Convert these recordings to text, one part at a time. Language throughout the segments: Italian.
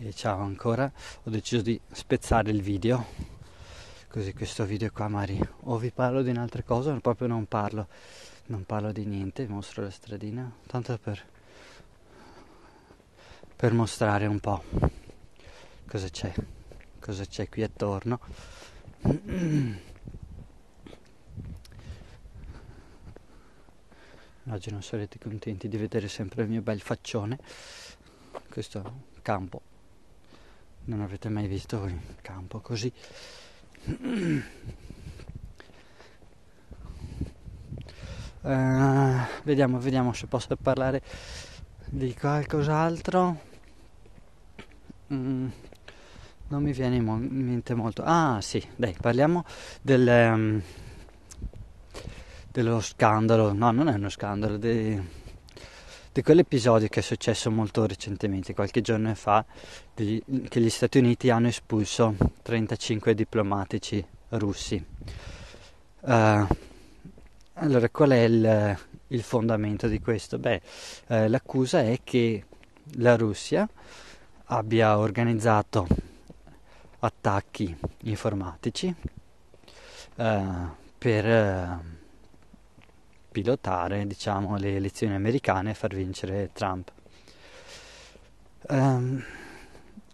e ciao ancora ho deciso di spezzare il video così questo video qua magari o vi parlo di un'altra cosa o proprio non parlo non parlo di niente vi mostro la stradina tanto per per mostrare un po' cosa c'è cosa c'è qui attorno oggi non sarete contenti di vedere sempre il mio bel faccione questo campo non avete mai visto il campo così. Uh, vediamo, vediamo se posso parlare di qualcos'altro. Mm, non mi viene in mo- mente molto. Ah, sì, dai, parliamo del, um, dello scandalo. No, non è uno scandalo. Dei, di quell'episodio che è successo molto recentemente, qualche giorno fa, degli, che gli Stati Uniti hanno espulso 35 diplomatici russi. Uh, allora, qual è il, il, fondamento di questo? Beh, eh, l'accusa è che la Russia abbia organizzato attacchi informatici uh, per... Uh, pilotare diciamo, le elezioni americane e far vincere Trump. Um,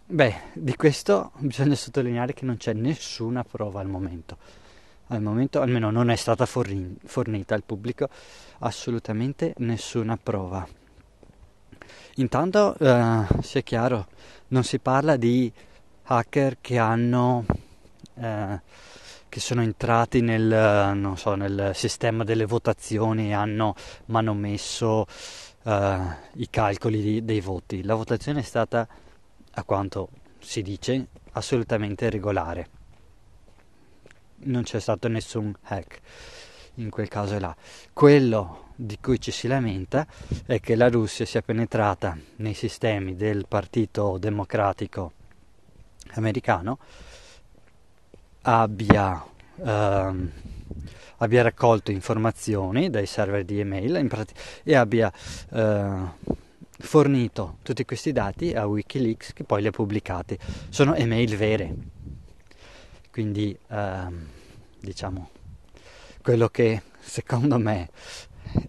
beh, di questo bisogna sottolineare che non c'è nessuna prova al momento. Al momento almeno non è stata forni- fornita al pubblico assolutamente nessuna prova. Intanto, uh, sia chiaro, non si parla di hacker che hanno... Uh, che sono entrati nel, so, nel sistema delle votazioni e hanno manomesso uh, eh, i calcoli di, dei voti. La votazione è stata, a quanto si dice, assolutamente regolare. Non c'è stato nessun hack in quel caso là. Quello di cui ci si lamenta è che la Russia sia penetrata nei sistemi del Partito Democratico americano abbia, ehm, abbia raccolto informazioni dai server di email pratica, e abbia eh, fornito tutti questi dati a Wikileaks che poi li ha pubblicati. Sono email vere, quindi ehm, diciamo quello che secondo me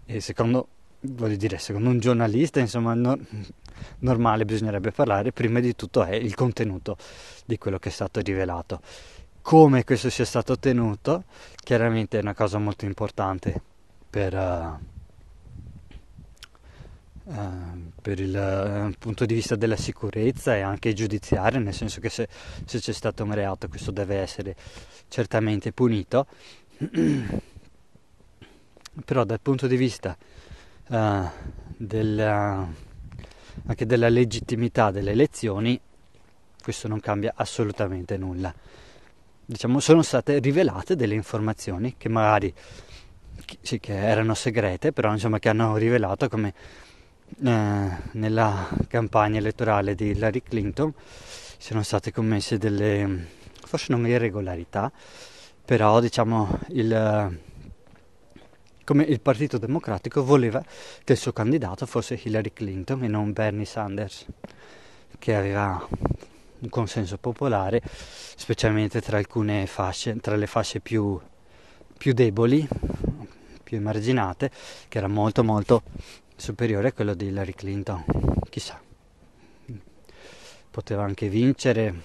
e secondo voglio dire secondo un giornalista insomma no, normale bisognerebbe parlare prima di tutto è il contenuto di quello che è stato rivelato come questo sia stato ottenuto chiaramente è una cosa molto importante per, uh, uh, per il uh, punto di vista della sicurezza e anche giudiziario, nel senso che se, se c'è stato un reato questo deve essere certamente punito, però dal punto di vista della, anche della legittimità delle elezioni questo non cambia assolutamente nulla diciamo, sono state rivelate delle informazioni che magari sì, che erano segrete, però insomma che hanno rivelato come eh, nella campagna elettorale di Hillary Clinton sono state commesse delle forse non irregolarità, però diciamo il, come il Partito Democratico voleva che il suo candidato fosse Hillary Clinton e non Bernie Sanders, che aveva un consenso popolare, specialmente tra alcune fasce, tra le fasce più, più deboli, più emarginate, che era molto molto superiore a quello di Hillary Clinton. Chissà, poteva anche vincere,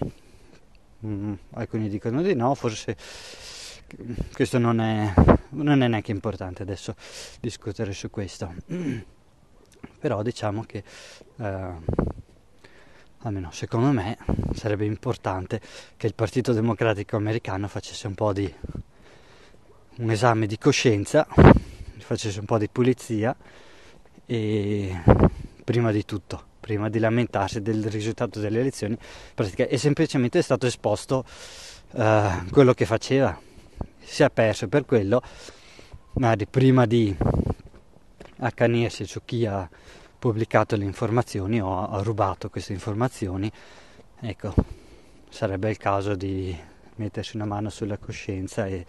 mm, alcuni dicono di no, forse questo non è, non è neanche importante adesso discutere su questo però diciamo che eh, almeno secondo me sarebbe importante che il Partito Democratico americano facesse un po' di un esame di coscienza, facesse un po' di pulizia e prima di tutto, prima di lamentarsi del risultato delle elezioni, è semplicemente stato esposto uh, quello che faceva, si è perso per quello, magari prima di accanirsi su chi ha pubblicato le informazioni o ha rubato queste informazioni, ecco, sarebbe il caso di mettersi una mano sulla coscienza e,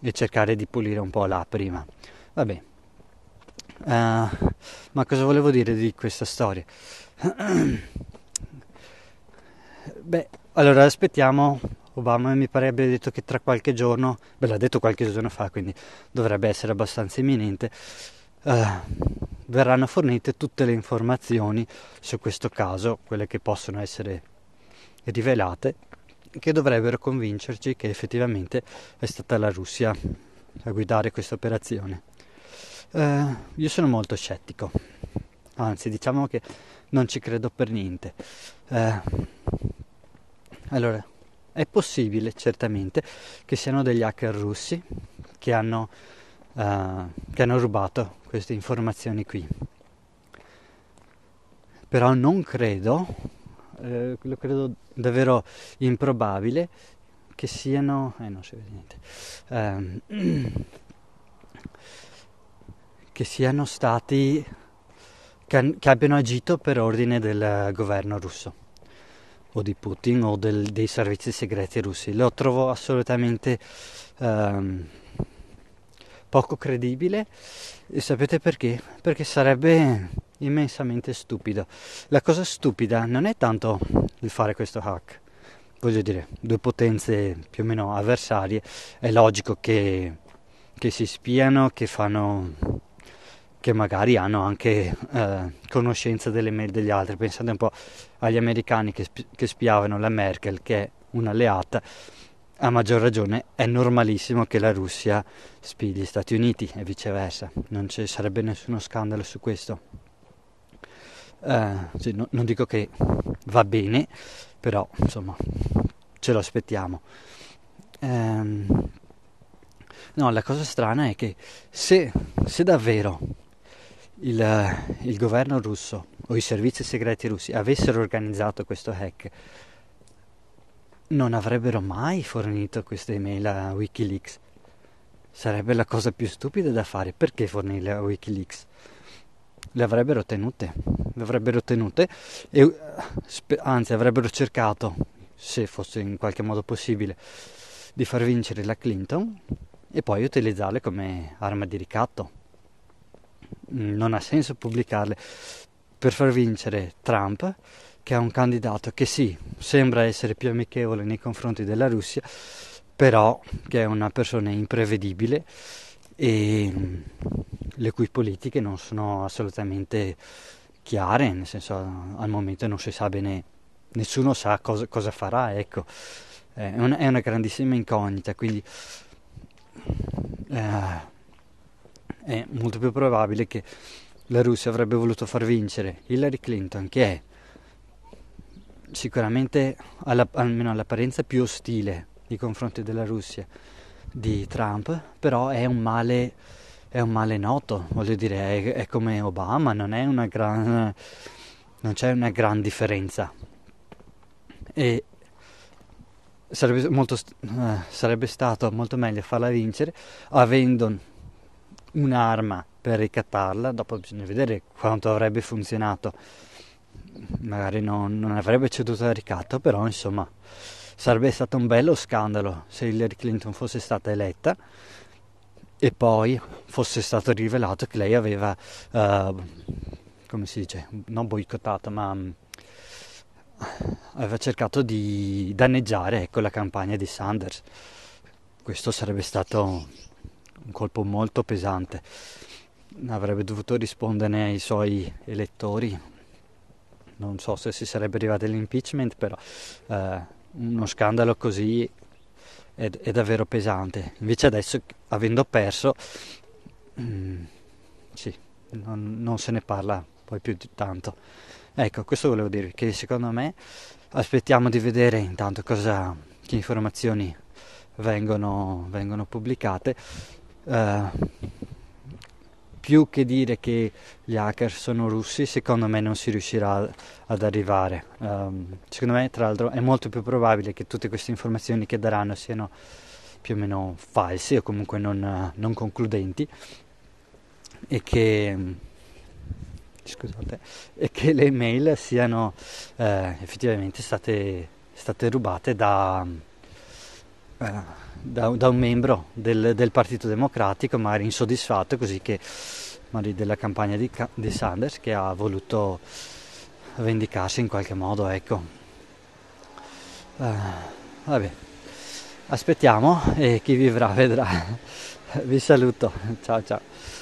e cercare di pulire un po' là prima. Vabbè, uh, ma cosa volevo dire di questa storia? Beh, allora aspettiamo Obama mi pare abbia detto che tra qualche giorno, beh l'ha detto qualche giorno fa, quindi dovrebbe essere abbastanza imminente, uh, verranno fornite tutte le informazioni su questo caso, quelle che possono essere rivelate, che dovrebbero convincerci che effettivamente è stata la Russia a guidare questa operazione. Eh, io sono molto scettico, anzi diciamo che non ci credo per niente. Eh, allora, è possibile certamente che siano degli hacker russi che hanno, eh, che hanno rubato queste informazioni qui. Però non credo, eh, lo credo davvero improbabile, che siano... Eh, non si vede niente. Eh, che siano stati... Che, che, abbiano agito per ordine del governo russo o di Putin o del, dei servizi segreti russi. Lo trovo assolutamente... Ehm, poco credibile e sapete perché? Perché sarebbe immensamente stupido. La cosa stupida non è tanto il fare questo hack, voglio dire, due potenze più o meno avversarie, è logico che, che si spiano, che fanno che magari hanno anche eh, conoscenza delle mail degli altri. Pensate un po' agli americani che, sp- che spiavano la Merkel, che è un'alleata, a maggior ragione è normalissimo che la Russia spi gli Stati Uniti e viceversa, non ci sarebbe nessuno scandalo su questo. Uh, cioè, no, non dico che va bene, però insomma ce lo aspettiamo. Um, no, la cosa strana è che se, se davvero il, il governo russo o i servizi segreti russi avessero organizzato questo hack, non avrebbero mai fornito questa email a Wikileaks. Sarebbe la cosa più stupida da fare. Perché fornirle a Wikileaks? Le avrebbero tenute, le avrebbero tenute e eh, anzi avrebbero cercato, se fosse in qualche modo possibile, di far vincere la Clinton e poi utilizzarle come arma di ricatto. Non ha senso pubblicarle per far vincere Trump che è un candidato che sì, sembra essere più amichevole nei confronti della Russia, però che è una persona imprevedibile e mm, le cui politiche non sono assolutamente chiare, nel senso al momento non si sa bene, nessuno sa cosa, cosa farà, ecco, è una, è una, grandissima incognita, quindi eh, è molto più probabile che la Russia avrebbe voluto far vincere Hillary Clinton, che è sicuramente alla, almeno all'apparenza più ostile nei confronti della Russia di Trump, però è un male, è un male noto, voglio dire, è, è come Obama, non, è una gran, non c'è una gran differenza. E sarebbe, molto, eh, sarebbe stato molto meglio farla vincere avendo un'arma per ricattarla, dopo bisogna vedere quanto avrebbe funzionato magari non, non avrebbe ceduto al ricatto, però insomma sarebbe stato un bello scandalo se Hillary Clinton fosse stata eletta e poi fosse stato rivelato che lei aveva, uh, come si dice, non boicottato, ma um, aveva cercato di danneggiare ecco, la campagna di Sanders. Questo sarebbe stato un colpo molto pesante. Avrebbe dovuto rispondere ai suoi elettori non so se si sarebbe arrivati all'impeachment, però eh, uno scandalo così è, è, davvero pesante. Invece adesso, avendo perso, mm, sì, non, non se ne parla poi più di tanto. Ecco, questo volevo dirvi, che secondo me aspettiamo di vedere intanto cosa, che informazioni vengono, vengono pubblicate. Uh, più che dire che gli hacker sono russi, secondo me non si riuscirà ad arrivare. Um, secondo me, tra l'altro, è molto più probabile che tutte queste informazioni che daranno siano più o meno false o comunque non, non concludenti e che, scusate, e che le mail siano eh, effettivamente state, state rubate da eh, da, da un membro del, del, Partito Democratico, ma era insoddisfatto così che, magari della campagna di, di Sanders che ha voluto vendicarsi in qualche modo, ecco. Uh, vabbè, aspettiamo e chi vivrà vedrà. Vi saluto, ciao ciao.